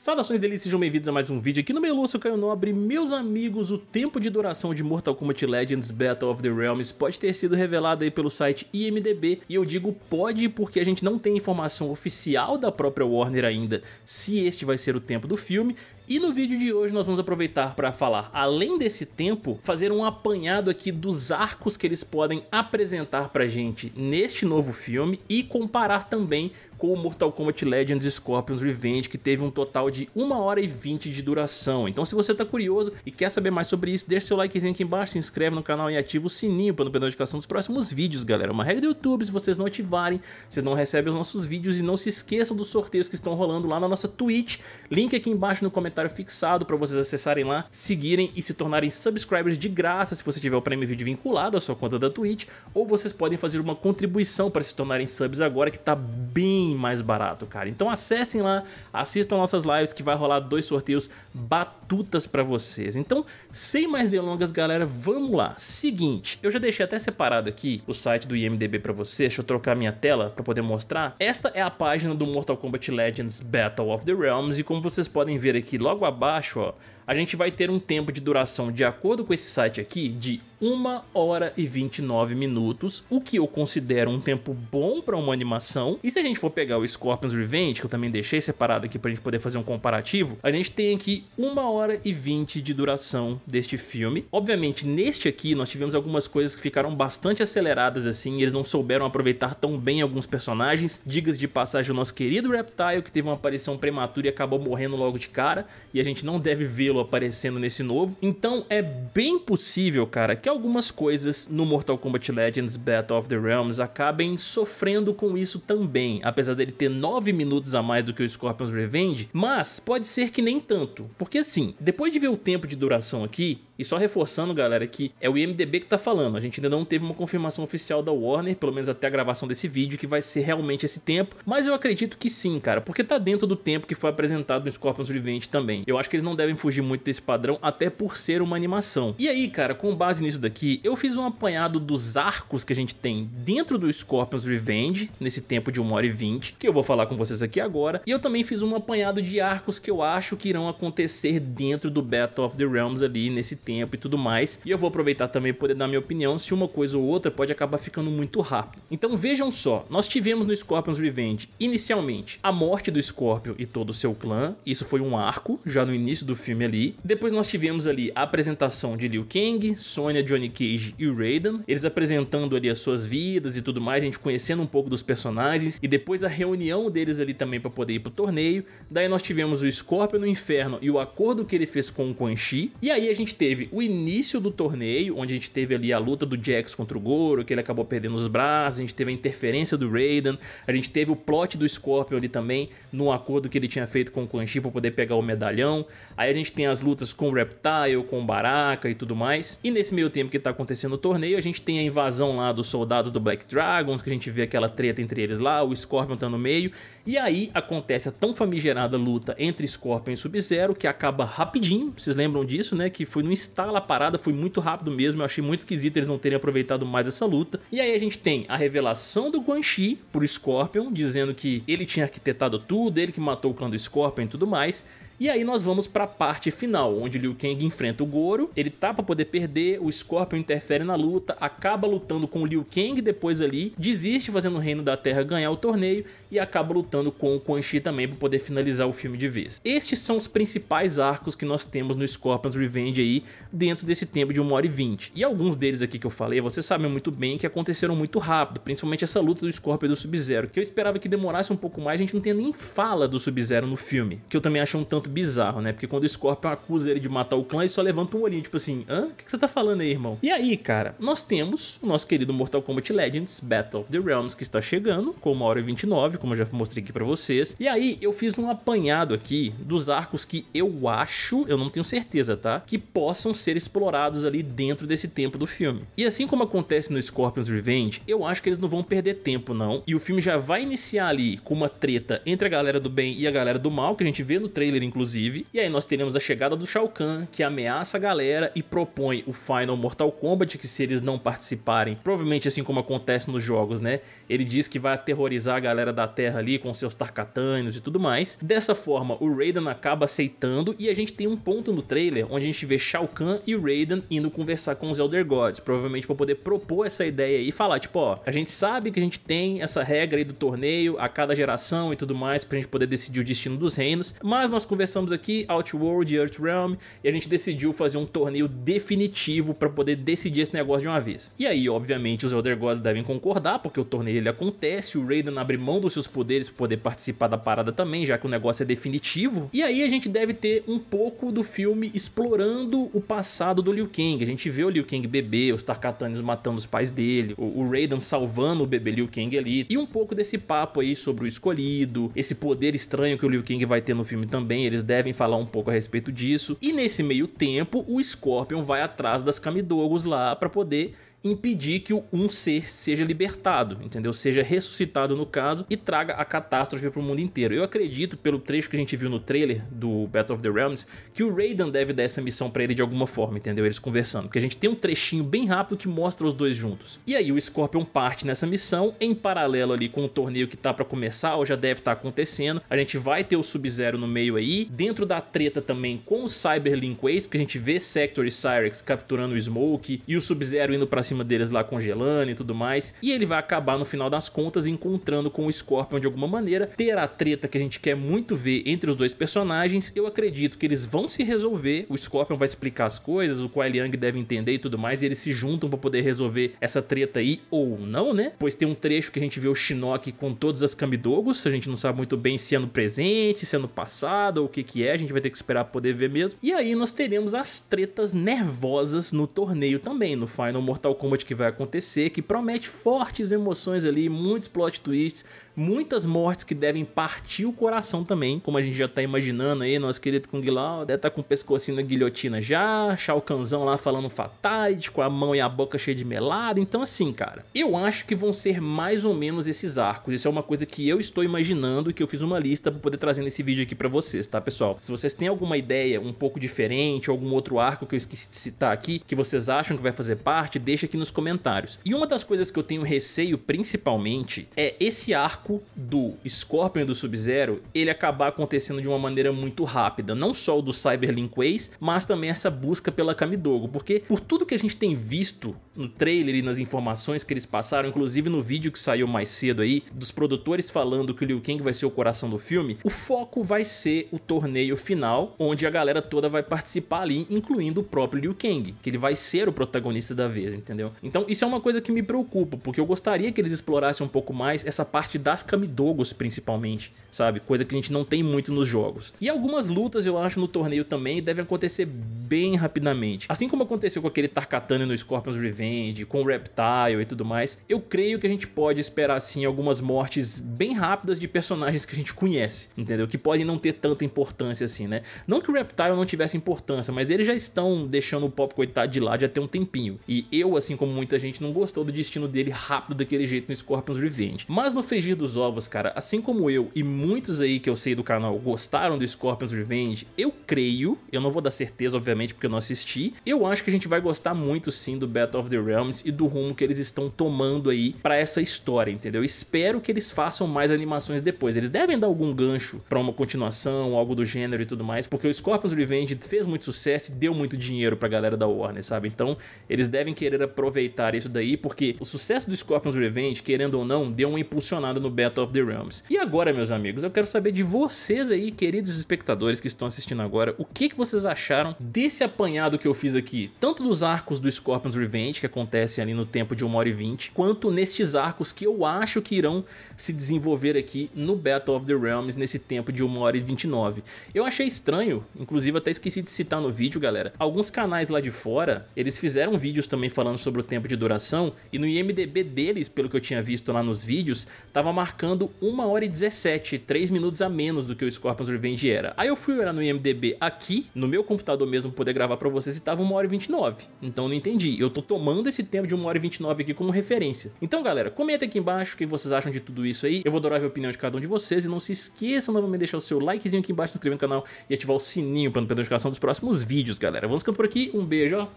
Saudações delícias, sejam bem-vindos a mais um vídeo aqui no meu Lúcio Caio Nobre. Meus amigos, o tempo de duração de Mortal Kombat Legends Battle of the Realms pode ter sido revelado aí pelo site IMDB, e eu digo pode porque a gente não tem informação oficial da própria Warner ainda se este vai ser o tempo do filme, e no vídeo de hoje nós vamos aproveitar para falar, além desse tempo, fazer um apanhado aqui dos arcos que eles podem apresentar pra gente neste novo filme e comparar também com o Mortal Kombat Legends Scorpions Revenge, que teve um total de 1 hora e 20 de duração. Então se você tá curioso e quer saber mais sobre isso, deixa seu likezinho aqui embaixo, se inscreve no canal e ativa o sininho para não perder a notificação dos próximos vídeos, galera. Uma regra do YouTube, se vocês não ativarem, vocês não recebem os nossos vídeos e não se esqueçam dos sorteios que estão rolando lá na nossa Twitch. Link aqui embaixo no comentário comentário fixado para vocês acessarem lá, seguirem e se tornarem subscribers de graça se você tiver o Prime Video vinculado à sua conta da Twitch, ou vocês podem fazer uma contribuição para se tornarem subs agora que tá bem mais barato, cara. Então acessem lá, assistam nossas lives que vai rolar dois sorteios batutas para vocês. Então, sem mais delongas, galera, vamos lá. Seguinte, eu já deixei até separado aqui o site do IMDB para vocês, deixa eu trocar minha tela para poder mostrar. Esta é a página do Mortal Kombat Legends Battle of the Realms e como vocês podem ver aqui logo abaixo, ó, a gente vai ter um tempo de duração, de acordo com esse site aqui, de 1 hora e 29 minutos, o que eu considero um tempo bom para uma animação. E se a gente for pegar o Scorpion's Revenge, que eu também deixei separado aqui para a gente poder fazer um comparativo, a gente tem aqui 1 hora e 20 de duração deste filme. Obviamente, neste aqui nós tivemos algumas coisas que ficaram bastante aceleradas assim, eles não souberam aproveitar tão bem alguns personagens. Digas de passagem, o nosso querido Reptile, que teve uma aparição prematura e acabou morrendo logo de cara, e a gente não deve vê-lo aparecendo nesse novo. Então é bem possível, cara, que algumas coisas no Mortal Kombat Legends Battle of the Realms acabem sofrendo com isso também, apesar dele ter 9 minutos a mais do que o Scorpion's Revenge, mas pode ser que nem tanto, porque assim, depois de ver o tempo de duração aqui, e só reforçando, galera, que é o IMDB que tá falando. A gente ainda não teve uma confirmação oficial da Warner, pelo menos até a gravação desse vídeo, que vai ser realmente esse tempo. Mas eu acredito que sim, cara, porque tá dentro do tempo que foi apresentado no Scorpions Revenge também. Eu acho que eles não devem fugir muito desse padrão, até por ser uma animação. E aí, cara, com base nisso daqui, eu fiz um apanhado dos arcos que a gente tem dentro do Scorpions Revenge, nesse tempo de 1 hora e 20, que eu vou falar com vocês aqui agora. E eu também fiz um apanhado de arcos que eu acho que irão acontecer dentro do Battle of the Realms ali nesse tempo tempo e tudo mais. E eu vou aproveitar também poder dar minha opinião se uma coisa ou outra pode acabar ficando muito rápido. Então vejam só, nós tivemos no Scorpion's Revenge, inicialmente, a morte do Scorpion e todo o seu clã. Isso foi um arco, já no início do filme ali. Depois nós tivemos ali a apresentação de Liu Kang, Sonya, Johnny Cage e Raiden. Eles apresentando ali as suas vidas e tudo mais, a gente conhecendo um pouco dos personagens. E depois a reunião deles ali também para poder ir pro torneio. Daí nós tivemos o Scorpion no Inferno e o acordo que ele fez com o Quan Chi. E aí a gente teve teve o início do torneio, onde a gente teve ali a luta do Jax contra o Goro, que ele acabou perdendo os braços, a gente teve a interferência do Raiden, a gente teve o plot do Scorpion ali também, no acordo que ele tinha feito com o Quan Chi pra poder pegar o medalhão. Aí a gente tem as lutas com o Reptile, com o Baraka e tudo mais. E nesse meio tempo que tá acontecendo o torneio, a gente tem a invasão lá dos soldados do Black Dragons, que a gente vê aquela treta entre eles lá, o Scorpion tá no meio, e aí acontece a tão famigerada luta entre Scorpion e Sub-Zero, que acaba rapidinho, vocês lembram disso, né? Que foi no instala a parada, foi muito rápido mesmo, eu achei muito esquisito eles não terem aproveitado mais essa luta. E aí a gente tem a revelação do Guanxi pro Scorpion, dizendo que ele tinha arquitetado tudo, ele que matou o clã do Scorpion e tudo mais. E aí nós vamos para a parte final, onde Liu Kang enfrenta o Goro, ele tá para poder perder, o Scorpion interfere na luta, acaba lutando com o Liu Kang depois ali, desiste fazendo o Reino da Terra ganhar o torneio e acaba lutando com o Quan Chi também para poder finalizar o filme de vez. Estes são os principais arcos que nós temos no Scorpion's Revenge aí dentro desse tempo de 1 hora e 20. E alguns deles aqui que eu falei, vocês sabem muito bem que aconteceram muito rápido, principalmente essa luta do Scorpion e do Sub-Zero, que eu esperava que demorasse um pouco mais, a gente não tem nem fala do Sub-Zero no filme, que eu também acho um tanto bizarro, né? Porque quando o Scorpion acusa ele de matar o clã, ele só levanta um olhinho, tipo assim, hã? O que, que você tá falando aí, irmão? E aí, cara, nós temos o nosso querido Mortal Kombat Legends Battle of the Realms que está chegando, com uma hora e 29, como eu já mostrei aqui pra vocês. E aí, eu fiz um apanhado aqui dos arcos que eu acho, eu não tenho certeza, tá? Que possam ser explorados ali dentro desse tempo do filme. E assim como acontece no Scorpion's Revenge, eu acho que eles não vão perder tempo, não. E o filme já vai iniciar ali com uma treta entre a galera do bem e a galera do mal, que a gente vê no trailer, inclusive inclusive. E aí nós teremos a chegada do Shao Kahn, que ameaça a galera e propõe o Final Mortal Kombat, que se eles não participarem, provavelmente assim como acontece nos jogos, né? Ele diz que vai aterrorizar a galera da Terra ali com seus Tarkatânios e tudo mais. Dessa forma, o Raiden acaba aceitando e a gente tem um ponto no trailer onde a gente vê Shao Kahn e Raiden indo conversar com os Elder Gods, provavelmente para poder propor essa ideia e falar, tipo, ó, a gente sabe que a gente tem essa regra aí do torneio a cada geração e tudo mais pra gente poder decidir o destino dos reinos, mas nós conversamos começamos aqui Outworld e Earthrealm e a gente decidiu fazer um torneio definitivo para poder decidir esse negócio de uma vez. E aí, obviamente, os Elder Gods devem concordar, porque o torneio ele acontece, o Raiden abre mão dos seus poderes para poder participar da parada também, já que o negócio é definitivo. E aí a gente deve ter um pouco do filme explorando o passado do Liu Kang. A gente vê o Liu Kang bebê, os Tarkatanians matando os pais dele, o, Raiden salvando o bebê Liu Kang ali, e um pouco desse papo aí sobre o escolhido, esse poder estranho que o Liu Kang vai ter no filme também, eles devem falar um pouco a respeito disso. E nesse meio tempo, o Scorpion vai atrás das Camidogos lá para poder impedir que um ser seja libertado, entendeu? Seja ressuscitado no caso e traga a catástrofe para o mundo inteiro. Eu acredito, pelo trecho que a gente viu no trailer do Battle of the Realms, que o Raiden deve dar essa missão para ele de alguma forma, entendeu? Eles conversando, porque a gente tem um trechinho bem rápido que mostra os dois juntos. E aí o Scorpion parte nessa missão em paralelo ali com o torneio que tá para começar ou já deve estar tá acontecendo. A gente vai ter o Sub-Zero no meio aí, dentro da treta também com o Cyberlink Ways, porque a gente vê Sector e Cyrex capturando o Smoke e o Sub-Zero indo para cima deles lá congelando e tudo mais. E ele vai acabar no final das contas encontrando com o Scorpion de alguma maneira. Ter a treta que a gente quer muito ver entre os dois personagens. Eu acredito que eles vão se resolver. O Scorpion vai explicar as coisas, o Kuai Liang deve entender e tudo mais. E eles se juntam para poder resolver essa treta aí ou não, né? Pois tem um trecho que a gente vê o Shinnok com todas as Kamidogos. A gente não sabe muito bem se é no presente, se é no passado ou o que que é. A gente vai ter que esperar pra poder ver mesmo. E aí nós teremos as tretas nervosas no torneio também, no Final Mortal Kombat que vai acontecer, que promete fortes emoções ali, muitos plot twists, muitas mortes que devem partir o coração também, como a gente já tá imaginando aí, nosso querido Kung Lao deve tá com o pescocinho na guilhotina já, Shao Kahnzão lá falando fatality, com a mão e a boca cheia de melada, então assim, cara, eu acho que vão ser mais ou menos esses arcos, isso é uma coisa que eu estou imaginando e que eu fiz uma lista pra poder trazer nesse vídeo aqui pra vocês, tá pessoal? Se vocês têm alguma ideia um pouco diferente, algum outro arco que eu esqueci de citar aqui, que vocês acham que vai fazer parte, deixa aqui nos comentários. E uma das coisas que eu tenho receio principalmente é esse arco arco do Scorpion e do Sub-Zero, ele acabar acontecendo de uma maneira muito rápida. Não só o do Cyberlink Ways, mas também essa busca pela Kamidogo. Porque por tudo que a gente tem visto no trailer e nas informações que eles passaram, inclusive no vídeo que saiu mais cedo aí, dos produtores falando que o Liu Kang vai ser o coração do filme, o foco vai ser o torneio final, onde a galera toda vai participar ali, incluindo o próprio Liu Kang, que ele vai ser o protagonista da vez, entendeu? Então isso é uma coisa que me preocupa, porque eu gostaria que eles explorassem um pouco mais essa parte da as Kamidogos principalmente, sabe? Coisa que a gente não tem muito nos jogos. E algumas lutas, eu acho, no torneio também devem acontecer bem rapidamente. Assim como aconteceu com aquele Tarkatana no Scorpion's Revenge, com o Reptile e tudo mais, eu creio que a gente pode esperar, sim, algumas mortes bem rápidas de personagens que a gente conhece, entendeu? Que podem não ter tanta importância assim, né? Não que o Reptile não tivesse importância, mas eles já estão deixando o Pop coitado de lado já tem um tempinho. E eu, assim como muita gente, não gostou do destino dele rápido daquele jeito no Scorpion's Revenge. Mas no frigir do dos ovos, cara, assim como eu e muitos aí que eu sei do canal gostaram do Scorpions Revenge, eu creio, eu não vou dar certeza, obviamente, porque eu não assisti, eu acho que a gente vai gostar muito sim do Battle of the Realms e do rumo que eles estão tomando aí pra essa história, entendeu? Espero que eles façam mais animações depois. Eles devem dar algum gancho pra uma continuação, algo do gênero e tudo mais, porque o Scorpions Revenge fez muito sucesso e deu muito dinheiro pra galera da Warner, sabe? Então, eles devem querer aproveitar isso daí, porque o sucesso do Scorpions Revenge, querendo ou não, deu uma impulsionada no no Battle of the Realms. E agora, meus amigos, eu quero saber de vocês aí, queridos espectadores que estão assistindo agora, o que, que vocês acharam desse apanhado que eu fiz aqui, tanto dos arcos do Scorpion's Revenge, que acontecem ali no tempo de 1 hora e 20, quanto nestes arcos que eu acho que irão se desenvolver aqui no Battle of the Realms nesse tempo de 1 hora e 29. Eu achei estranho, inclusive até esqueci de citar no vídeo, galera, alguns canais lá de fora, eles fizeram vídeos também falando sobre o tempo de duração, e no IMDB deles, pelo que eu tinha visto lá nos vídeos, tava marcando 1 hora e 17, 3 minutos a menos do que o Scorpion's Revenge era. Aí eu fui olhar no IMDB aqui, no meu computador mesmo, poder gravar pra vocês, e tava 1 hora e 29. Então eu não entendi. Eu tô tomando esse tempo de 1 hora e 29 aqui como referência. Então, galera, comenta aqui embaixo o que vocês acham de tudo isso aí. Eu vou adorar ver a opinião de cada um de vocês. E não se esqueçam novamente de deixar o seu likezinho aqui embaixo, se inscrever no canal e ativar o sininho pra não perder a notificação dos próximos vídeos, galera. Vamos ficando por aqui. Um beijo, ó.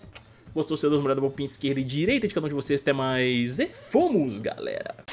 Gostou, seu Deus, morada, bom, esquerda e direita de cada um de vocês. Até mais. E fomos, galera!